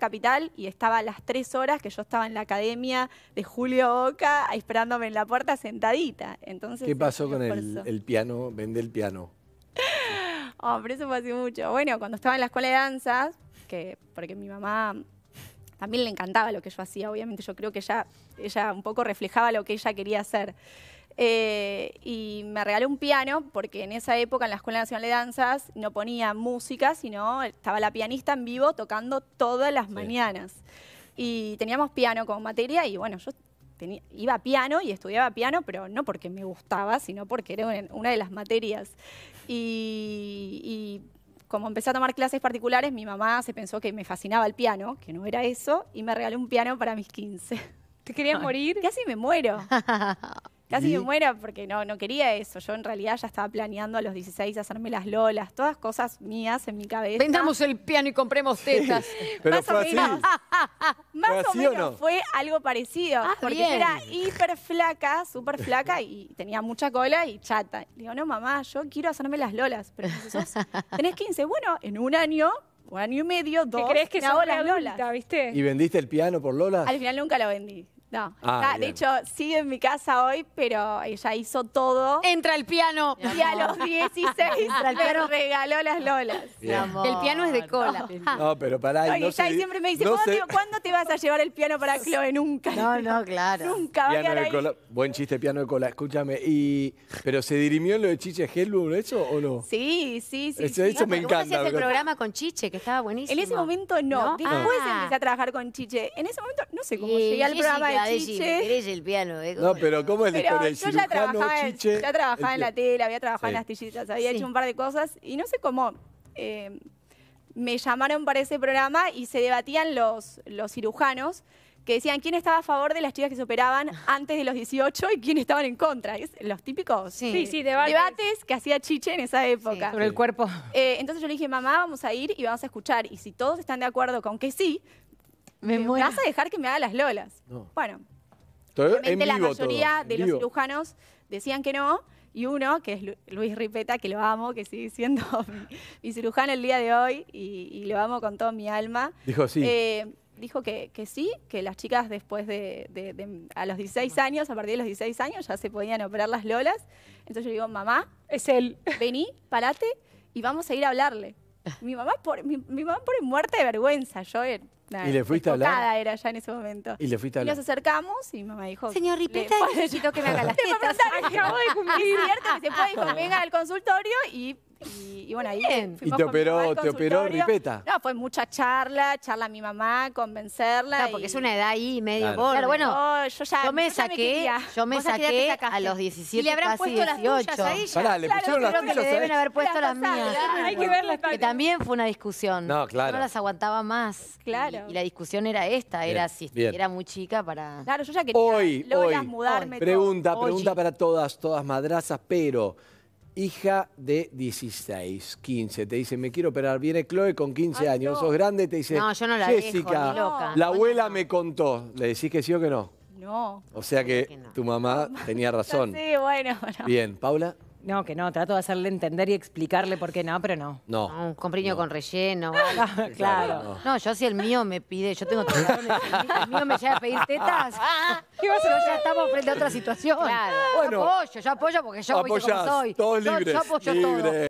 Capital y estaba a las tres horas que yo estaba en la academia de Julio Oca esperándome en la puerta sentadita. Entonces, ¿Qué pasó con el, piano? Vende el piano. oh, eso fue mucho. Bueno, cuando estaba en la escuela de danzas, que porque mi mamá también le encantaba lo que yo hacía, obviamente yo creo que ella un poco reflejaba lo que ella quería hacer. Eh, y me regaló un piano, porque en esa época en la Escuela Nacional de Danzas no ponía música, sino estaba la pianista en vivo tocando todas las mañanas. Y teníamos piano como materia y bueno, yo iba piano y estudiaba piano, pero no porque me gustaba, sino porque era una, de las materias. y, como empecé a tomar clases particulares, mi mamá se pensó que me fascinaba el piano, que no era eso, y me regaló un piano para mis 15. ¿Te querías morir? Casi me muero. Casi me muera porque no, no quería eso. Yo en realidad ya estaba planeando a los 16 hacerme las lolas, todas cosas mías en mi cabeza. Vendamos el piano y compremos tetas. más o menos. más o menos fue algo parecido. Ah, porque era hiper flaca, súper flaca y tenía mucha cola y chata. digo, no, mamá, yo quiero hacerme las lolas. Pero sos, tenés 15. Bueno, en un año un año y medio, dos, ¿Qué crees que hago las ¿Y vendiste el piano por Lola? Al final nunca lo vendí. No, ah, de hecho sigue en mi casa hoy, pero ella hizo todo. Entra el piano. Y a los 16 me regaló las lolas. El piano es de cola. No, pero para ahí. siempre me dice, ¿cuándo, te, vas a llevar el piano para Chloe? Nunca. No, no, claro. Nunca piano de Buen chiste, piano de cola. Escúchame. Y, ¿Pero se dirimió en lo de Chiche Helblum eso o no? Sí, sí, sí. Eso- me encanta, hacías el programa con Chiche, que estaba buenísimo. En ese momento no. Después ah. empecé a trabajar con Chiche. En ese momento no sé cómo llegué al programa a el piano. Eh? No, pero ¿cómo es la pero yo ya trabajaba, en la tele, había trabajado en las tillitas, había hecho un par de cosas y no sé cómo... Eh, me llamaron para ese programa y se debatían los, los cirujanos que decían quién estaba a favor de las chicas que se operaban antes de los 18 y quién estaban en contra. Es los típicos debates. que hacía Chiche en esa época. sobre el cuerpo. Eh, entonces yo le dije, mamá, vamos a ir y vamos a escuchar. Y si todos están de acuerdo con que sí, me ¿Vas a dejar que me haga las lolas? Bueno. la mayoría de los cirujanos decían que no. Y uno, que es Luis Ripeta, que lo amo, que sigue siendo mi, cirujano el día de hoy y, lo amo con toda mi alma. Dijo sí. Eh, dijo que, sí, que las chicas después de, a los 16 años, a partir de los 16 años, ya se podían operar las lolas. Entonces yo digo, mamá, es el Vení, parate y vamos a ir a hablarle. Mi mamá, por, mi, pone muerte de vergüenza. Yo era, y le fuiste a hablar. era ya en ese momento. Y le fuiste a hablar. nos acercamos y mi mamá dijo. Señor Ripeta, necesito que me haga las tetas. de puede, venga al consultorio y Y, bueno, ahí ¿Y te operó, te operó ripeta? No, fue mucha charla, charla a mi mamá, convencerla. Claro, porque es una edad ahí medio Claro. Claro, bueno, yo ya yo me saqué, yo me saqué a los 17, Y le habrán las 18. Pará, le pusieron las Creo que le ¿eh? deben haber puesto las mías. hay que ver las Que también fue una discusión. No, claro. Yo no las aguantaba más. Claro. Y, la discusión era esta, era si era muy chica para... Claro, yo ya quería Hoy, hoy. mudarme. Pregunta, pregunta para todas, todas madrazas, pero hija de 16, 15. Te dice, me quiero operar. Viene Chloe con 15 años, sos grande, te dice, no, yo no la Jessica, la abuela me contó. ¿Le decís que sí o que no? No. O sea que tu mamá tenía razón. sí, bueno. Bien, Paula. No, que no, trato de hacerle entender y explicarle por qué no, pero no. No. un compriño con relleno. claro. No. yo si el mío me pide, yo tengo tiburones, el mío me llega a pedir tetas, ¿Qué vas a pero ya estamos frente a otra situación. Claro. Bueno, apoyo, yo apoyo porque yo como soy. Todos libres, apoyo todo.